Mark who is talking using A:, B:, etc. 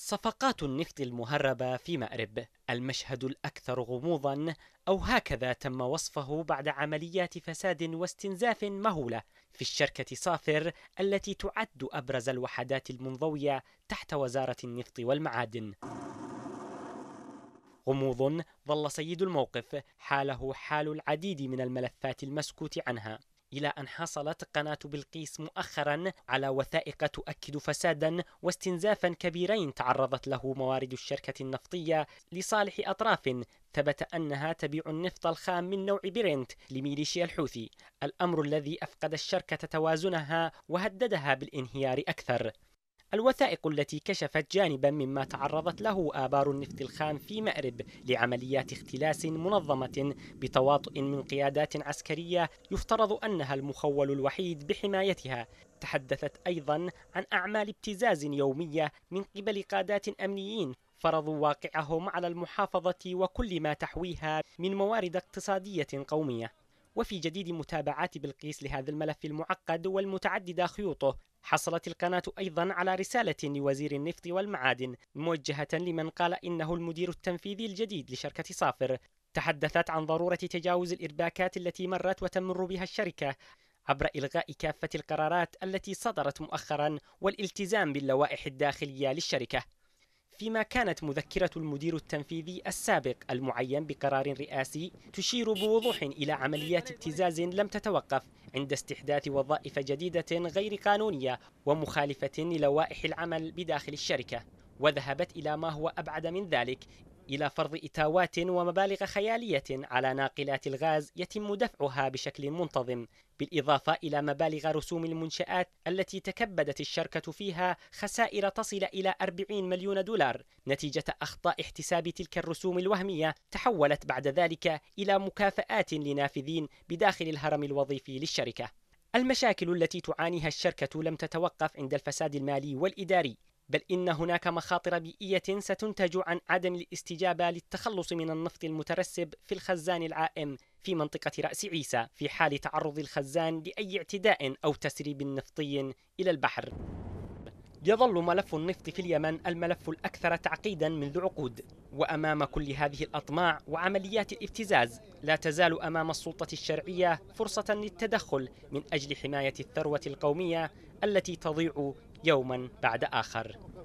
A: صفقات النفط المهربة في مأرب المشهد الأكثر غموضا أو هكذا تم وصفه بعد عمليات فساد واستنزاف مهولة في الشركة صافر التي تعد أبرز الوحدات المنضوية تحت وزارة النفط والمعادن غموض ظل سيد الموقف حاله حال العديد من الملفات المسكوت عنها إلى أن حصلت قناة بلقيس مؤخرا على وثائق تؤكد فسادا واستنزافا كبيرين تعرضت له موارد الشركة النفطية لصالح أطراف ثبت أنها تبيع النفط الخام من نوع برنت لميليشيا الحوثي الأمر الذي أفقد الشركة توازنها وهددها بالانهيار أكثر الوثائق التي كشفت جانبا مما تعرضت له آبار النفط الخام في مأرب لعمليات اختلاس منظمة بتواطؤ من قيادات عسكرية يفترض أنها المخول الوحيد بحمايتها تحدثت أيضا عن أعمال ابتزاز يومية من قبل قادات أمنيين فرضوا واقعهم على المحافظة وكل ما تحويها من موارد اقتصادية قومية وفي جديد متابعات بلقيس لهذا الملف المعقد والمتعدد خيوطه حصلت القناة أيضا على رسالة لوزير النفط والمعادن موجهة لمن قال إنه المدير التنفيذي الجديد لشركة صافر تحدثت عن ضرورة تجاوز الإرباكات التي مرت وتمر بها الشركة عبر إلغاء كافة القرارات التي صدرت مؤخرا والالتزام باللوائح الداخلية للشركة فيما كانت مذكرة المدير التنفيذي السابق المعين بقرار رئاسي تشير بوضوح إلى عمليات ابتزاز لم تتوقف عند استحداث وظائف جديدة غير قانونية ومخالفة للوائح العمل بداخل الشركة وذهبت إلى ما هو أبعد من ذلك إلى فرض إتاوات ومبالغ خيالية على ناقلات الغاز يتم دفعها بشكل منتظم، بالإضافة إلى مبالغ رسوم المنشآت التي تكبدت الشركة فيها خسائر تصل إلى 40 مليون دولار نتيجة أخطاء احتساب تلك الرسوم الوهمية تحولت بعد ذلك إلى مكافآت لنافذين بداخل الهرم الوظيفي للشركة. المشاكل التي تعانيها الشركة لم تتوقف عند الفساد المالي والإداري، بل إن هناك مخاطر بيئية ستنتج عن عدم الاستجابة للتخلص من النفط المترسب في الخزان العائم في منطقة رأس عيسى في حال تعرض الخزان لأي اعتداء أو تسريب نفطي إلى البحر. يظل ملف النفط في اليمن الملف الأكثر تعقيدا منذ عقود وأمام كل هذه الأطماع وعمليات الابتزاز لا تزال أمام السلطة الشرعية فرصة للتدخل من أجل حماية الثروة القومية التي تضيع يوما بعد آخر